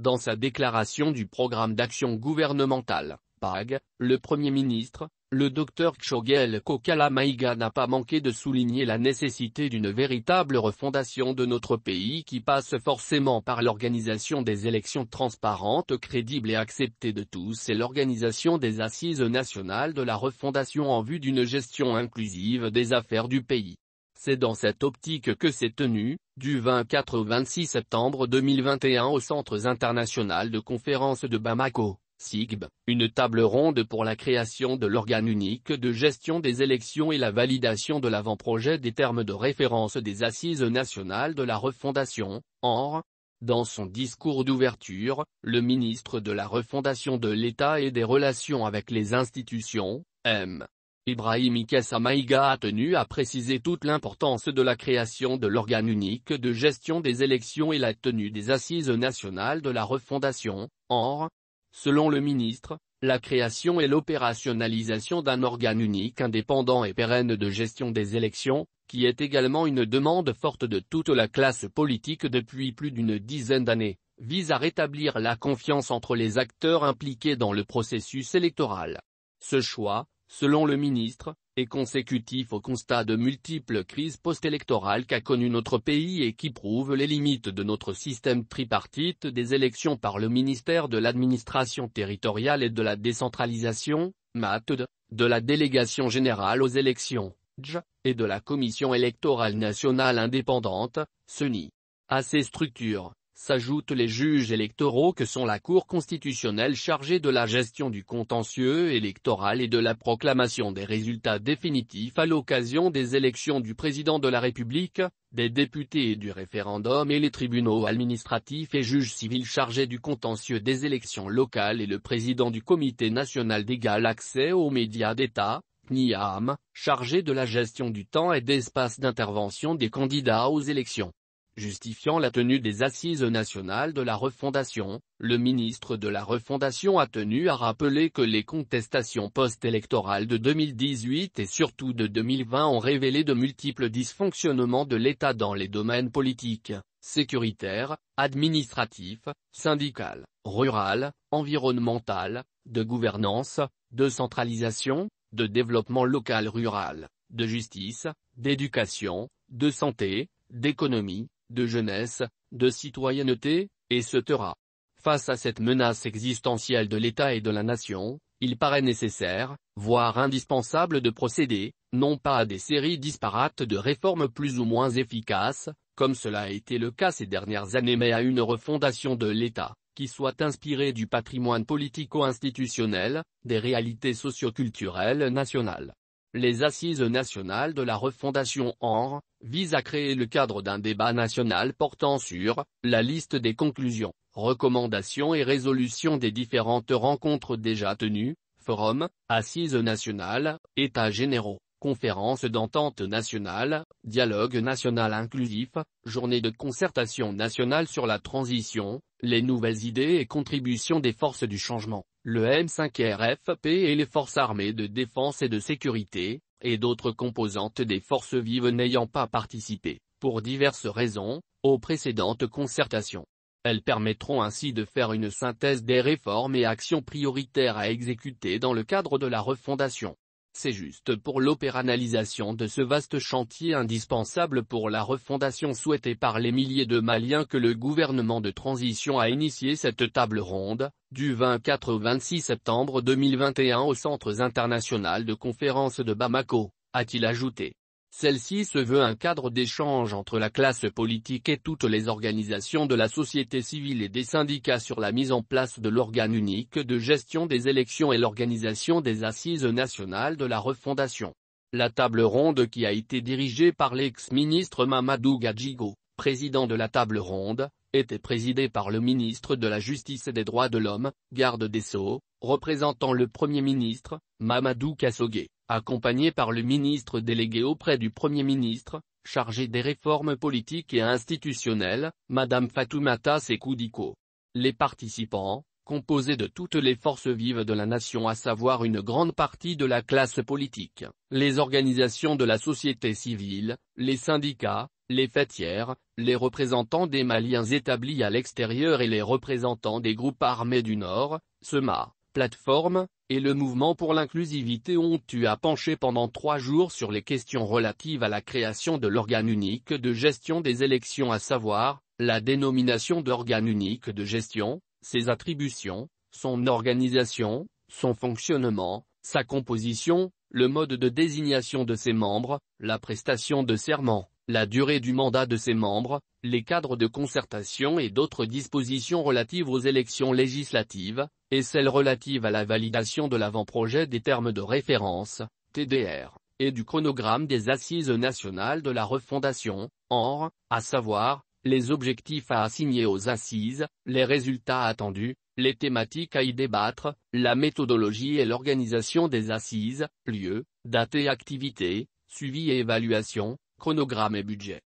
Dans sa déclaration du programme d'action gouvernementale, PAG, le Premier ministre, le Dr. Kshogel Kokala Maïga n'a pas manqué de souligner la nécessité d'une véritable refondation de notre pays qui passe forcément par l'organisation des élections transparentes crédibles et acceptées de tous et l'organisation des assises nationales de la refondation en vue d'une gestion inclusive des affaires du pays. C'est dans cette optique que s'est tenue, du 24 au 26 septembre 2021 au Centre international de conférence de Bamako, SIGB, une table ronde pour la création de l'organe unique de gestion des élections et la validation de l'avant-projet des termes de référence des assises nationales de la refondation, OR. Dans son discours d'ouverture, le ministre de la refondation de l'État et des relations avec les institutions, M. Ibrahim Ikesa Samaïga a tenu à préciser toute l'importance de la création de l'organe unique de gestion des élections et la tenue des assises nationales de la refondation, Or, Selon le ministre, la création et l'opérationnalisation d'un organe unique indépendant et pérenne de gestion des élections, qui est également une demande forte de toute la classe politique depuis plus d'une dizaine d'années, vise à rétablir la confiance entre les acteurs impliqués dans le processus électoral. Ce choix, selon le ministre, est consécutif au constat de multiples crises post-électorales qu'a connu notre pays et qui prouvent les limites de notre système tripartite des élections par le ministère de l'administration territoriale et de la décentralisation, MATD, de la délégation générale aux élections, DJ, et de la Commission électorale nationale indépendante, CENI. À ces structures, s'ajoutent les juges électoraux que sont la Cour constitutionnelle chargée de la gestion du contentieux électoral et de la proclamation des résultats définitifs à l'occasion des élections du président de la République, des députés et du référendum et les tribunaux administratifs et juges civils chargés du contentieux des élections locales et le président du Comité national d'égal accès aux médias d'État, NIAM, chargé de la gestion du temps et d'espace d'intervention des candidats aux élections. Justifiant la tenue des assises nationales de la refondation, le ministre de la refondation a tenu à rappeler que les contestations post-électorales de 2018 et surtout de 2020 ont révélé de multiples dysfonctionnements de l'État dans les domaines politiques, sécuritaires, administratifs, syndical, rural, environnemental, de gouvernance, de centralisation, de développement local rural, de justice, d'éducation, de santé, d'économie, de jeunesse, de citoyenneté, et Face à cette menace existentielle de l'État et de la nation, il paraît nécessaire, voire indispensable de procéder, non pas à des séries disparates de réformes plus ou moins efficaces, comme cela a été le cas ces dernières années mais à une refondation de l'État, qui soit inspirée du patrimoine politico-institutionnel, des réalités socioculturelles nationales. Les assises nationales de la refondation en vise à créer le cadre d'un débat national portant sur la liste des conclusions, recommandations et résolutions des différentes rencontres déjà tenues, forums, assises nationales, états généraux, conférences d'entente nationale, dialogue national inclusif, journée de concertation nationale sur la transition, les nouvelles idées et contributions des forces du changement, le M5RFP et les forces armées de défense et de sécurité, et d'autres composantes des forces vives n'ayant pas participé, pour diverses raisons, aux précédentes concertations. Elles permettront ainsi de faire une synthèse des réformes et actions prioritaires à exécuter dans le cadre de la refondation. C'est juste pour l'opéranalisation de ce vaste chantier indispensable pour la refondation souhaitée par les milliers de Maliens que le gouvernement de transition a initié cette table ronde, du 24 au 26 septembre 2021 au Centre international de conférence de Bamako, a-t-il ajouté. Celle-ci se veut un cadre d'échange entre la classe politique et toutes les organisations de la société civile et des syndicats sur la mise en place de l'organe unique de gestion des élections et l'organisation des assises nationales de la refondation. La table ronde qui a été dirigée par l'ex-ministre Mamadou Gadjigo, président de la table ronde, était présidée par le ministre de la Justice et des Droits de l'Homme, garde des Sceaux, représentant le Premier ministre, Mamadou Kassogué accompagné par le ministre délégué auprès du Premier ministre, chargé des réformes politiques et institutionnelles, Madame Fatoumata Sekoudiko. Les participants, composés de toutes les forces vives de la nation à savoir une grande partie de la classe politique, les organisations de la société civile, les syndicats, les fêtières, les représentants des Maliens établis à l'extérieur et les représentants des groupes armés du Nord, se marrent plateforme, et le mouvement pour l'inclusivité ont eu à pencher pendant trois jours sur les questions relatives à la création de l'organe unique de gestion des élections à savoir, la dénomination d'organe unique de gestion, ses attributions, son organisation, son fonctionnement, sa composition, le mode de désignation de ses membres, la prestation de serment la durée du mandat de ses membres, les cadres de concertation et d'autres dispositions relatives aux élections législatives, et celles relatives à la validation de l'avant-projet des termes de référence, TDR, et du chronogramme des assises nationales de la refondation, or, à savoir, les objectifs à assigner aux assises, les résultats attendus, les thématiques à y débattre, la méthodologie et l'organisation des assises, lieu, date et activité, suivi et évaluation, Chronogramme et budget